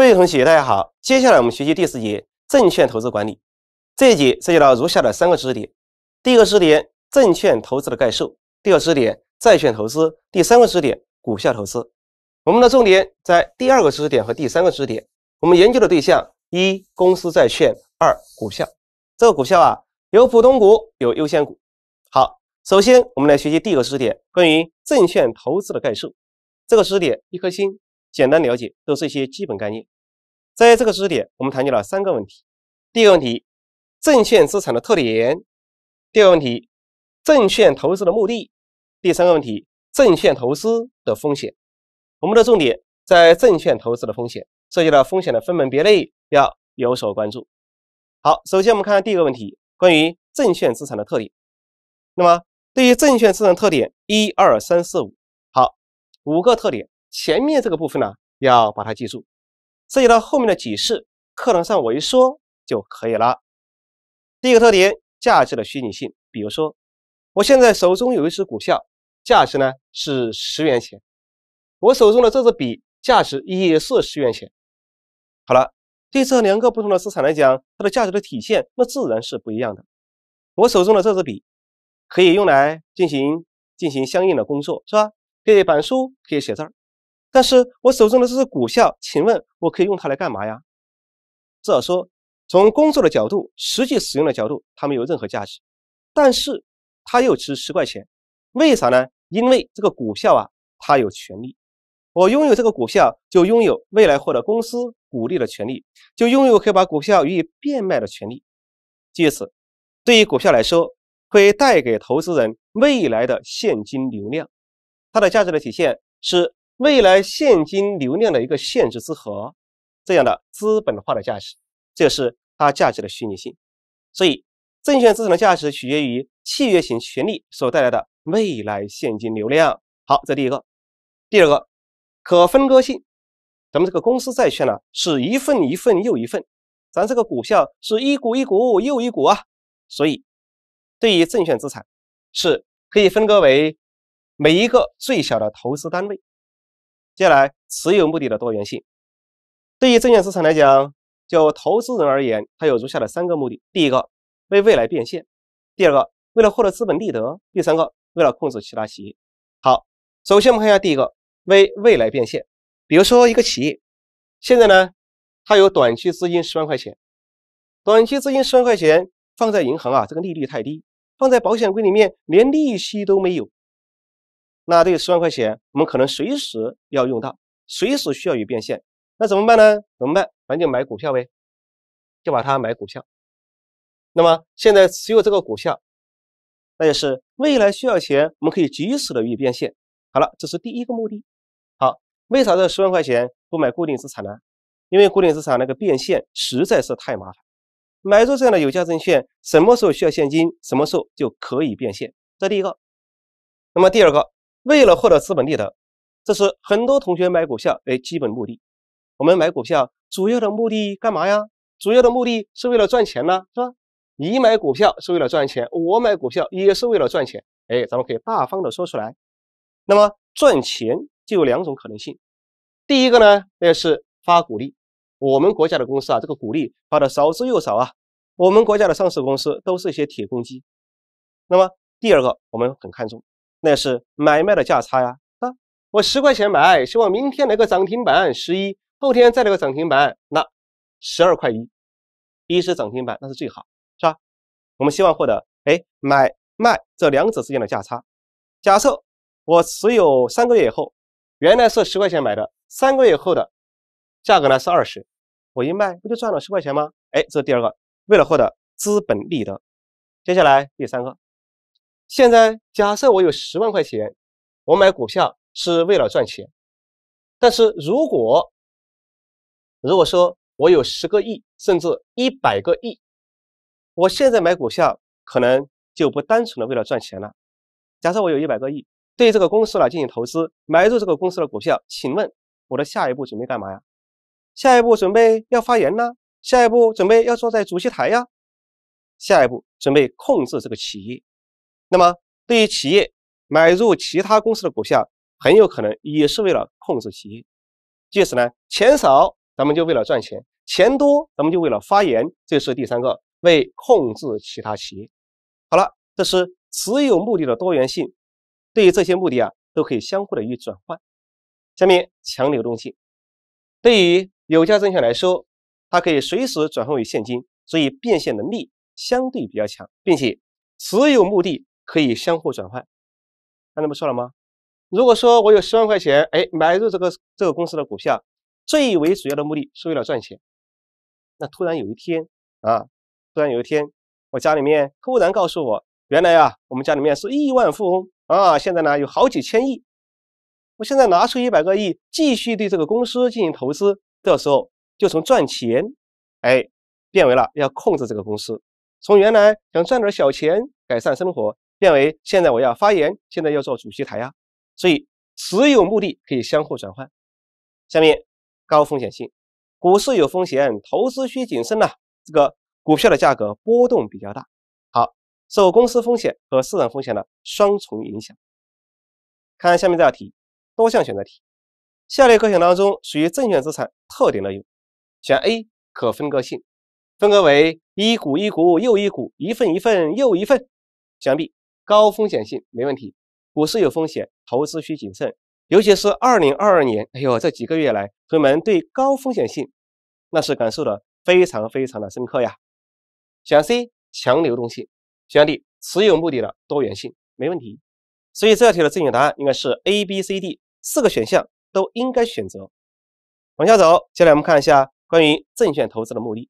各位同学，大家好。接下来我们学习第四节证券投资管理。这一节涉及到如下的三个知识点：第一个知识点，证券投资的概述；第二个知识点，债券投资；第三个知识点，股票投资。我们的重点在第二个知识点和第三个知识点。我们研究的对象：一、公司债券；二、股票。这个股票啊，有普通股，有优先股。好，首先我们来学习第一个知识点，关于证券投资的概述。这个知识点一颗星。简单了解都是一些基本概念，在这个知识点，我们谈到了三个问题：第一个问题，证券资产的特点；第二个问题，证券投资的目的；第三个问题，证券投资的风险。我们的重点在证券投资的风险，涉及到风险的分门别类，要有所关注。好，首先我们看第一个问题，关于证券资产的特点。那么，对于证券资产特点，一二三四五，好，五个特点。前面这个部分呢，要把它记住，涉及到后面的解释，课堂上我一说就可以了。第一个特点，价值的虚拟性。比如说，我现在手中有一支股票，价值呢是十元钱，我手中的这支笔价值也是十元钱。好了，对这两个不同的资产来讲，它的价值的体现那自然是不一样的。我手中的这支笔可以用来进行进行相应的工作，是吧？可以板书，可以写字儿。但是我手中的这只股票，请问我可以用它来干嘛呀？至少说，从工作的角度、实际使用的角度，它没有任何价值。但是它又值十块钱，为啥呢？因为这个股票啊，它有权利，我拥有这个股票，就拥有未来获得公司股利的权利，就拥有可以把股票予以变卖的权利。借此，对于股票来说，会带给投资人未来的现金流量，它的价值的体现是。未来现金流量的一个限制之和，这样的资本化的价值，这是它价值的虚拟性。所以，证券资产的价值取决于契约型权利所带来的未来现金流量。好，这第一个。第二个，可分割性。咱们这个公司债券呢，是一份一份又一份；咱这个股票是一股一股又一股啊。所以，对于证券资产，是可以分割为每一个最小的投资单位。接下来，持有目的的多元性，对于证券市场来讲，就投资人而言，它有如下的三个目的：第一个，为未来变现；第二个，为了获得资本利得；第三个，为了控制其他企业。好，首先我们看一下第一个，为未来变现。比如说，一个企业现在呢，它有短期资金十万块钱，短期资金十万块钱放在银行啊，这个利率太低；放在保险柜里面，连利息都没有。那这十万块钱，我们可能随时要用到，随时需要予以变现，那怎么办呢？怎么办？咱就买股票呗，就把它买股票。那么现在持有这个股票，那就是未来需要钱，我们可以及时的予以变现。好了，这是第一个目的。好，为啥这十万块钱不买固定资产呢？因为固定资产那个变现实在是太麻烦，买入这样的有价证券，什么时候需要现金，什么时候就可以变现。这第一个。那么第二个。为了获得资本利得，这是很多同学买股票诶基本目的。我们买股票主要的目的干嘛呀？主要的目的是为了赚钱呢，是吧？你买股票是为了赚钱，我买股票也是为了赚钱。哎，咱们可以大方的说出来。那么赚钱就有两种可能性。第一个呢，那是发股利。我们国家的公司啊，这个股利发的少之又少啊。我们国家的上市公司都是一些铁公鸡。那么第二个，我们很看重。那是买卖的价差呀啊！我十块钱买，希望明天来个涨停板，十一；后天再来个涨停板，那十二块一，一是涨停板，那是最好，是吧？我们希望获得哎买卖这两者之间的价差。假设我持有三个月以后，原来是十块钱买的，三个月以后的价格呢是二十，我一卖不就赚了十块钱吗？哎，这是第二个，为了获得资本利得。接下来第三个。现在假设我有十万块钱，我买股票是为了赚钱。但是如果如果说我有十个亿，甚至一百个亿，我现在买股票可能就不单纯的为了赚钱了。假设我有一百个亿，对这个公司来进行投资，买入这个公司的股票，请问我的下一步准备干嘛呀？下一步准备要发言呢？下一步准备要坐在主席台呀？下一步准备控制这个企业？那么，对于企业买入其他公司的股票，很有可能也是为了控制企业。届时呢，钱少咱们就为了赚钱，钱多咱们就为了发言。这是第三个，为控制其他企业。好了，这是持有目的的多元性。对于这些目的啊，都可以相互的以转换。下面，强流动性。对于有价证券来说，它可以随时转换为现金，所以变现能力相对比较强，并且持有目的。可以相互转换，刚才不说了吗？如果说我有十万块钱，哎，买入这个这个公司的股票，最为主要的目的是为了赚钱。那突然有一天啊，突然有一天，我家里面突然告诉我，原来啊，我们家里面是亿万富翁啊，现在呢有好几千亿。我现在拿出一百个亿继续对这个公司进行投资这时候，就从赚钱哎变为了要控制这个公司，从原来想赚点小钱改善生活。变为现在我要发言，现在要做主席台呀。所以持有目的可以相互转换。下面高风险性，股市有风险，投资需谨慎呐。这个股票的价格波动比较大，好受公司风险和市场风险的双重影响。看下面这道题，多项选择题。下列各项当中属于证券资产特点的有：选 A 可分割性，分割为一股一股又一股，一份一份又一份。选 B。高风险性没问题，股市有风险，投资需谨慎。尤其是二零二二年，哎呦，这几个月来，朋友们对高风险性那是感受的非常非常的深刻呀。选 C 强流动性，选 D 持有目的的多元性没问题。所以这道题的正确答案应该是 A、B、C、D 四个选项都应该选择。往下走，接下来我们看一下关于证券投资的目的。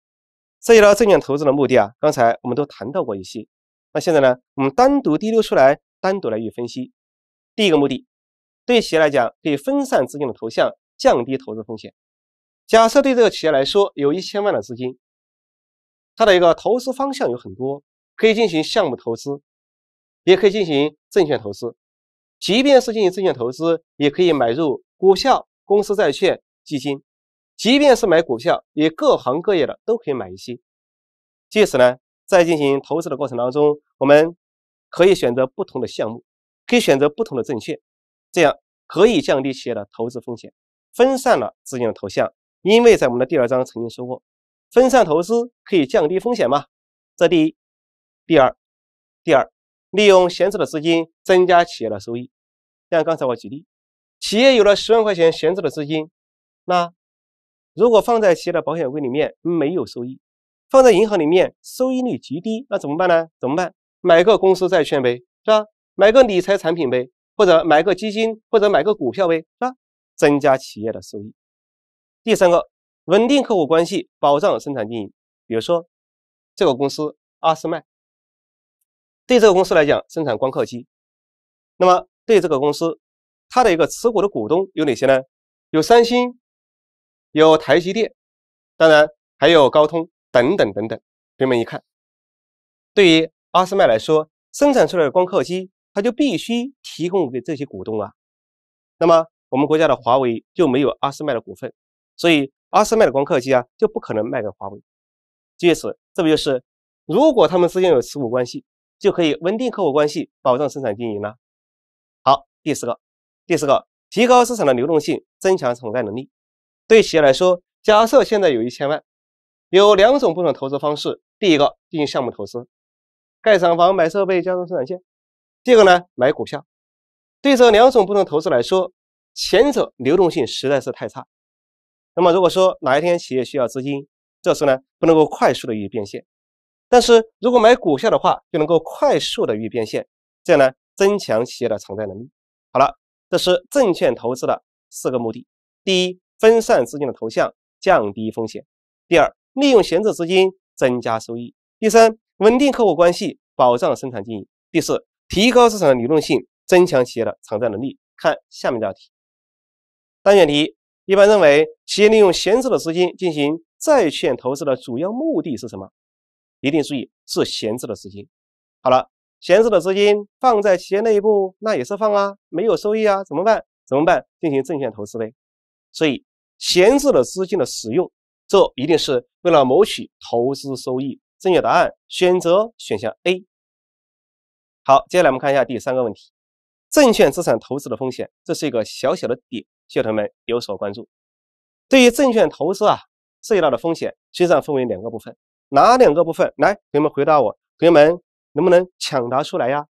涉及到证券投资的目的啊，刚才我们都谈到过一些。那现在呢？我们单独滴溜出来，单独来予以分析。第一个目的，对企业来讲，可以分散资金的投向，降低投资风险。假设对这个企业来说，有一千万的资金，它的一个投资方向有很多，可以进行项目投资，也可以进行证券投资。即便是进行证券投资，也可以买入股票、公司债券、基金。即便是买股票，也各行各业的都可以买一些。借此呢？在进行投资的过程当中，我们可以选择不同的项目，可以选择不同的证券，这样可以降低企业的投资风险，分散了资金的投向。因为在我们的第二章曾经说过，分散投资可以降低风险嘛？这第一，第二，第二，利用闲置的资金增加企业的收益。像刚才我举例，企业有了十万块钱闲置的资金，那如果放在企业的保险柜里面，没有收益。放在银行里面，收益率极低，那怎么办呢？怎么办？买个公司债券呗，是吧？买个理财产品呗，或者买个基金，或者买个股票呗，是吧？增加企业的收益。第三个，稳定客户关系，保障生产经营。比如说，这个公司阿斯麦，对这个公司来讲，生产光刻机。那么对这个公司，它的一个持股的股东有哪些呢？有三星，有台积电，当然还有高通。等等等等，你们一看，对于阿斯麦来说，生产出来的光刻机，它就必须提供给这些股东啊。那么我们国家的华为就没有阿斯麦的股份，所以阿斯麦的光刻机啊，就不可能卖给华为。借此，这不就是如果他们之间有持股关系，就可以稳定客户关系，保障生产经营了。好，第四个，第四个，提高市场的流动性，增强偿债能力。对企业来说，假设现在有一千万。有两种不同投资方式，第一个进行项目投资，盖厂房、买设备、加工生产线；，第二个呢买股票。对这两种不同投资来说，前者流动性实在是太差。那么如果说哪一天企业需要资金，这时呢不能够快速的予以变现；，但是如果买股票的话，就能够快速的予以变现，这样呢增强企业的偿债能力。好了，这是证券投资的四个目的：，第一，分散资金的投向，降低风险；，第二，利用闲置资金增加收益。第三，稳定客户关系，保障生产经营。第四，提高市场的流动性，增强企业的偿债能力。看下面这道题，单选题。一般认为，企业利用闲置的资金进行债券投资的主要目的是什么？一定注意是闲置的资金。好了，闲置的资金放在企业内部那也是放啊，没有收益啊，怎么办？怎么办？进行证券投资呗。所以，闲置的资金的使用。这一定是为了谋取投资收益。正确答案选择选项 A。好，接下来我们看一下第三个问题：证券资产投资的风险。这是一个小小的点，希望同学们有所关注。对于证券投资啊，涉及到的风险实际上分为两个部分，哪两个部分？来，同学们回答我。同学们能不能抢答出来呀？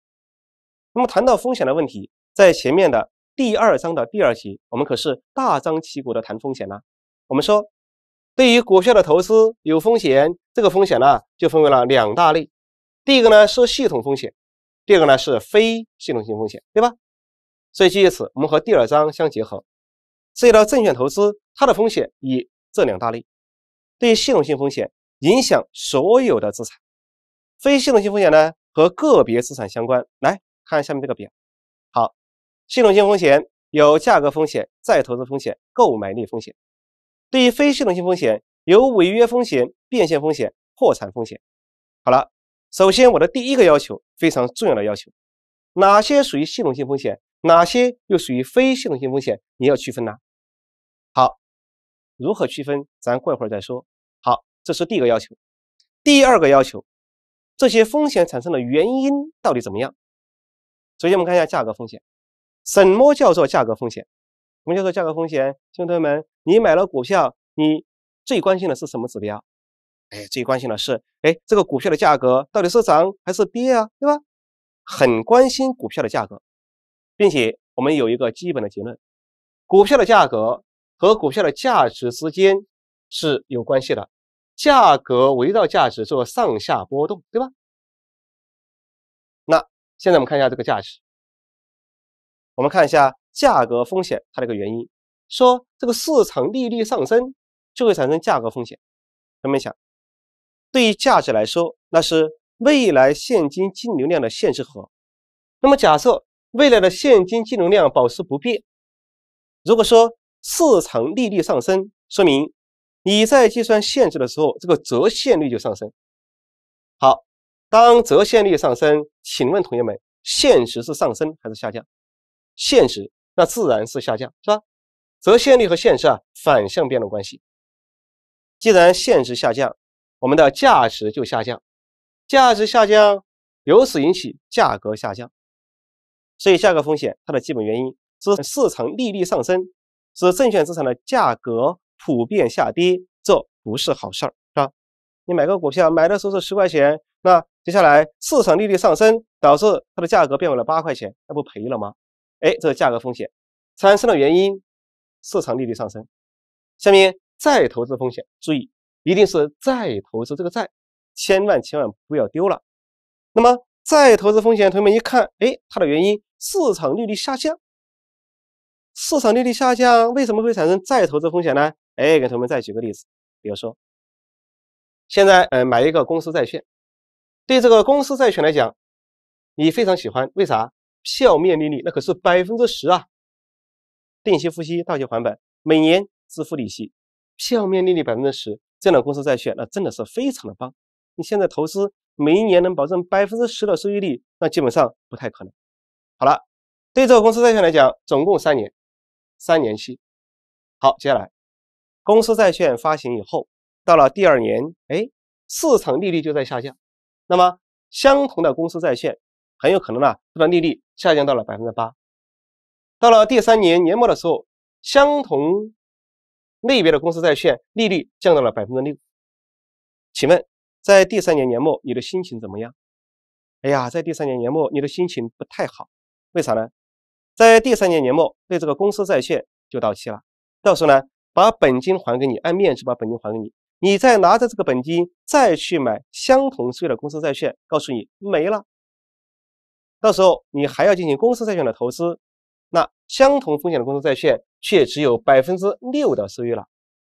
那么谈到风险的问题，在前面的第二章的第二节，我们可是大张旗鼓的谈风险呢，我们说。对于股票的投资有风险，这个风险呢就分为了两大类，第一个呢是系统风险，第二个呢是非系统性风险，对吧？所以基于此，我们和第二章相结合，涉及到证券投资，它的风险以这两大类。对于系统性风险影响所有的资产，非系统性风险呢和个别资产相关。来看下面这个表，好，系统性风险有价格风险、再投资风险、购买力风险。对于非系统性风险，有违约风险、变现风险、破产风险。好了，首先我的第一个要求，非常重要的要求，哪些属于系统性风险，哪些又属于非系统性风险，你要区分呢？好，如何区分，咱过一会儿再说。好，这是第一个要求。第二个要求，这些风险产生的原因到底怎么样？首先我们看一下价格风险，什么叫做价格风险？我么叫做价格风险？兄弟们，你买了股票，你最关心的是什么指标？哎，最关心的是，哎，这个股票的价格到底是涨还是跌啊？对吧？很关心股票的价格，并且我们有一个基本的结论：股票的价格和股票的价值之间是有关系的，价格围绕价值做上下波动，对吧？那现在我们看一下这个价值，我们看一下。价格风险，它的一个原因，说这个市场利率上升就会产生价格风险。同们想，对于价值来说，那是未来现金净流量的现值和。那么假设未来的现金净流量保持不变，如果说市场利率上升，说明你在计算现值的时候，这个折现率就上升。好，当折现率上升，请问同学们，现值是上升还是下降？现值。那自然是下降，是吧？折现率和现值啊，反向变动关系。既然现值下降，我们的价值就下降，价值下降，由此引起价格下降。所以价格风险它的基本原因是市场利率上升，使证券资产的价格普遍下跌，这不是好事儿，是吧？你买个股票，买的时候是十块钱，那接下来市场利率上升，导致它的价格变为了八块钱，那不赔了吗？哎，这个价格风险产生的原因，市场利率上升。下面再投资风险，注意，一定是再投资这个债，千万千万不要丢了。那么再投资风险，同学们一看，哎，它的原因市场利率下降。市场利率下降，为什么会产生再投资风险呢？哎，给同学们再举个例子，比如说，现在呃买一个公司债券，对这个公司债券来讲，你非常喜欢，为啥？票面利率那可是百分之十啊，定期付息，到期还本，每年支付利息，票面利率百分之十这样的公司债券，那真的是非常的棒。你现在投资，每一年能保证百分之十的收益率，那基本上不太可能。好了，对这个公司债券来讲，总共三年，三年期。好，接下来公司债券发行以后，到了第二年，哎，市场利率就在下降，那么相同的公司债券，很有可能呢，它的利率。下降到了百分之八，到了第三年年末的时候，相同类别的公司债券利率降到了百分之六。请问，在第三年年末你的心情怎么样？哎呀，在第三年年末你的心情不太好，为啥呢？在第三年年末，对这个公司债券就到期了，到时候呢，把本金还给你，按面值把本金还给你，你再拿着这个本金再去买相同税的公司债券，告诉你没了。到时候你还要进行公司债券的投资，那相同风险的公司债券却只有百分之六的收益了，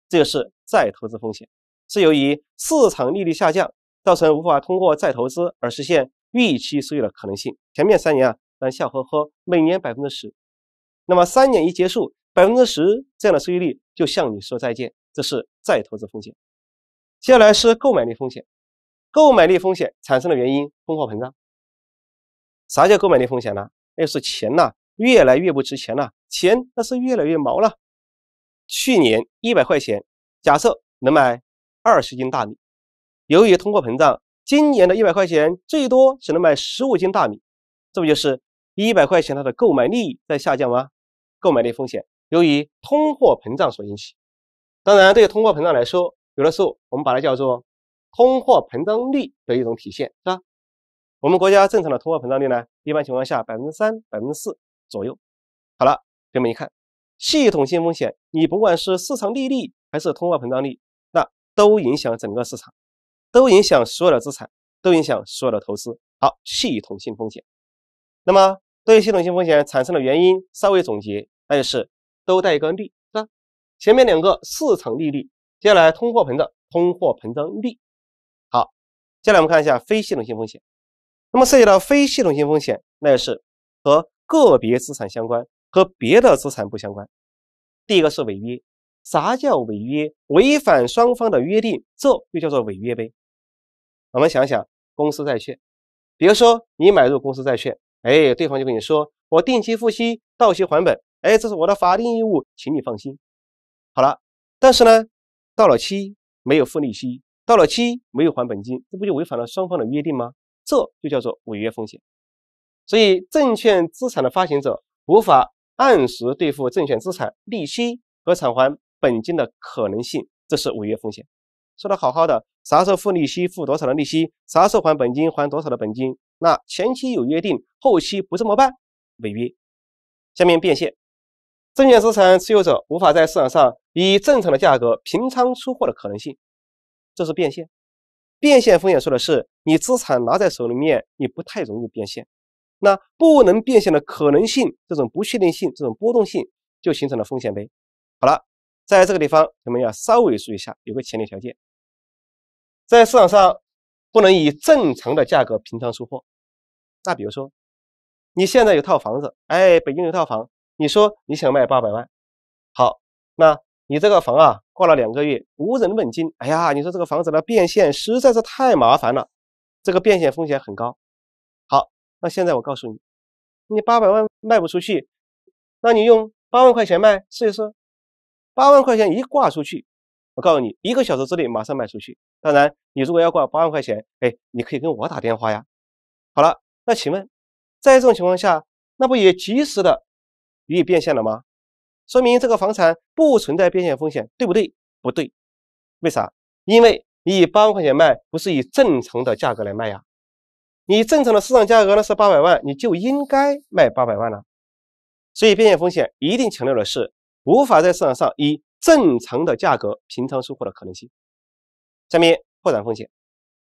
这就是再投资风险，是由于市场利率下降，造成无法通过再投资而实现预期收益的可能性。前面三年啊，咱笑呵呵，每年百分之十，那么三年一结束，百分之十这样的收益率就向你说再见，这是再投资风险。接下来是购买力风险，购买力风险产生的原因，通货膨胀。啥叫购买力风险呢？那就是钱呐，越来越不值钱了，钱那是越来越毛了。去年一百块钱，假设能买二十斤大米，由于通货膨胀，今年的一百块钱最多只能买十五斤大米，这不就是一百块钱它的购买力在下降吗？购买力风险由于通货膨胀所引起。当然，对通货膨胀来说，有的时候我们把它叫做通货膨胀率的一种体现，是吧？我们国家正常的通货膨胀率呢，一般情况下百分之三、百分之四左右。好了，同学们，一看，系统性风险，你不管是市场利率还是通货膨胀率，那都影响整个市场，都影响所有的资产，都影响所有的投资。好，系统性风险。那么对系统性风险产生的原因稍微总结，那就是都带一个率，吧？前面两个市场利率，接下来通货膨胀，通货膨胀率。好，接下来我们看一下非系统性风险。那么涉及到非系统性风险，那就是和个别资产相关，和别的资产不相关。第一个是违约，啥叫违约？违反双方的约定，这就叫做违约呗。我们想想公司债券，比如说你买入公司债券，哎，对方就跟你说，我定期付息，到期还本，哎，这是我的法定义务，请你放心。好了，但是呢，到了期没有付利息，到了期没有还本金，这不就违反了双方的约定吗？这就叫做违约风险，所以证券资产的发行者无法按时兑付证券资产利息和偿还本金的可能性，这是违约风险。说的好好的，啥时候付利息，付多少的利息，啥时候还本金，还多少的本金，那前期有约定，后期不这么办，违约。下面变现，证券资产持有者无法在市场上以正常的价格平仓出货的可能性，这是变现。变现风险说的是，你资产拿在手里面，你不太容易变现，那不能变现的可能性，这种不确定性，这种波动性，就形成了风险呗。好了，在这个地方，我们要稍微注意一下，有个前提条件，在市场上不能以正常的价格平仓出货。那比如说，你现在有套房子，哎，北京有套房，你说你想卖八百万，好，那。你这个房啊，挂了两个月，无人问津。哎呀，你说这个房子的变现实在是太麻烦了，这个变现风险很高。好，那现在我告诉你，你八百万卖不出去，那你用八万块钱卖试一试。八万块钱一挂出去，我告诉你，一个小时之内马上卖出去。当然，你如果要挂八万块钱，哎，你可以跟我打电话呀。好了，那请问，在这种情况下，那不也及时的予以变现了吗？说明这个房产不存在变现风险，对不对？不对，为啥？因为你以八万块钱卖，不是以正常的价格来卖呀。你正常的市场价格呢是八百万，你就应该卖八百万了。所以，变现风险一定强调的是无法在市场上以正常的价格平仓出货的可能性。下面，破产风险，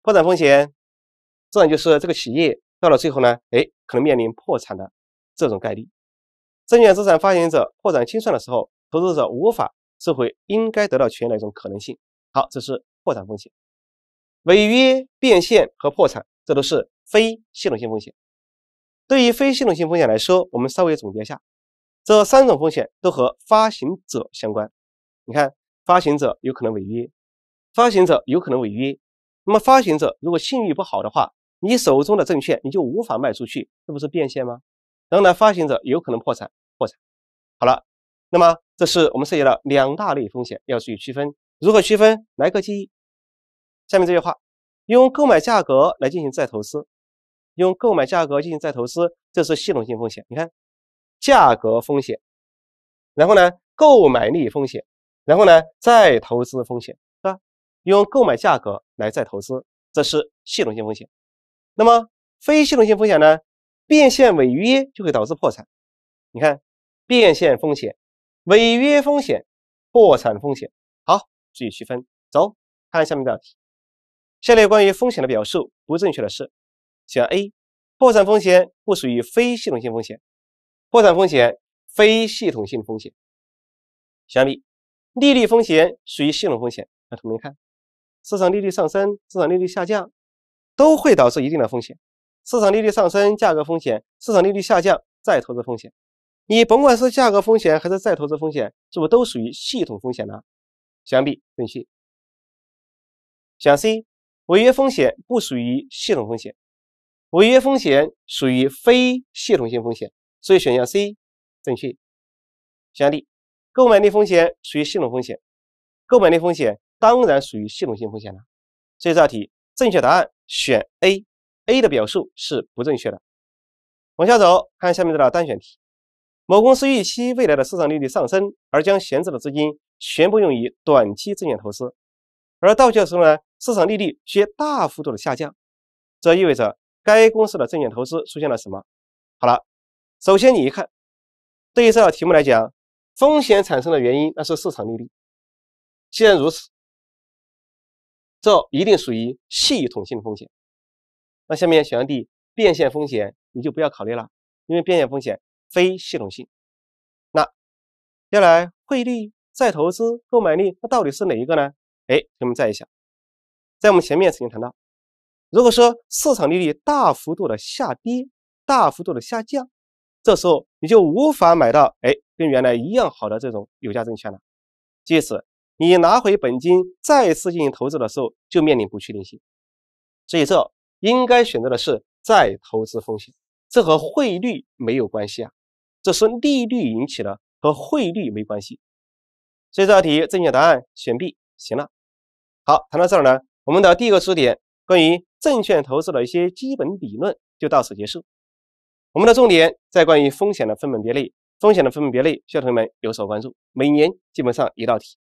破产风险，自然就是这个企业到了最后呢，哎，可能面临破产的这种概率。证券资产发行者破产清算的时候，投资者无法收回应该得到权益的一种可能性。好，这是破产风险、违约变现和破产，这都是非系统性风险。对于非系统性风险来说，我们稍微总结一下，这三种风险都和发行者相关。你看，发行者有可能违约，发行者有可能违约。那么，发行者如果信誉不好的话，你手中的证券你就无法卖出去，这不是变现吗？然后呢，发行者有可能破产，破产。好了，那么这是我们涉及到两大类风险，要注意区分。如何区分？来个记忆。下面这句话，用购买价格来进行再投资，用购买价格进行再投资，这是系统性风险。你看，价格风险，然后呢，购买力风险，然后呢，再投资风险，是吧？用购买价格来再投资，这是系统性风险。那么非系统性风险呢？变现违约就会导致破产。你看，变现风险、违约风险、破产风险，好，注意区分。走，看下面道题。下列关于风险的表述不正确的是，选 A，破产风险不属于非系统性风险。破产风险非系统性风险。选 B，利率风险属于系统风险。那同学们看，市场利率上升、市场利率下降，都会导致一定的风险。市场利率上升，价格风险；市场利率下降，再投资风险。你甭管是价格风险还是再投资风险，是不是都属于系统风险呢？选 B 正确。选项 C，违约风险不属于系统风险，违约风险属于非系统性风险，所以选项 C 正确。选 D，购买力风险属于系统风险，购买力风险当然属于系统性风险了，所以这道题正确答案选 A。A 的表述是不正确的。往下走，看下面这道单选题。某公司预期未来的市场利率上升，而将闲置的资金全部用于短期证券投资，而到期的时候呢，市场利率却大幅度的下降，这意味着该公司的证券投资出现了什么？好了，首先你一看，对于这道题目来讲，风险产生的原因那是市场利率。既然如此，这一定属于系统性风险。那下面选项 D 变现风险你就不要考虑了，因为变现风险非系统性。那接下来汇率、再投资、购买力，那到底是哪一个呢？哎，我们再一下，在我们前面曾经谈到，如果说市场利率大幅度的下跌、大幅度的下降，这时候你就无法买到哎跟原来一样好的这种有价证券了，即使你拿回本金再次进行投资的时候，就面临不确定性。所以这。应该选择的是再投资风险，这和汇率没有关系啊，这是利率引起的，和汇率没关系。所以这道题正确答案选 B，行了。好，谈到这儿呢，我们的第一个知识点关于证券投资的一些基本理论就到此结束。我们的重点在关于风险的分门别类，风险的分门别类需要同学们有所关注，每年基本上一道题。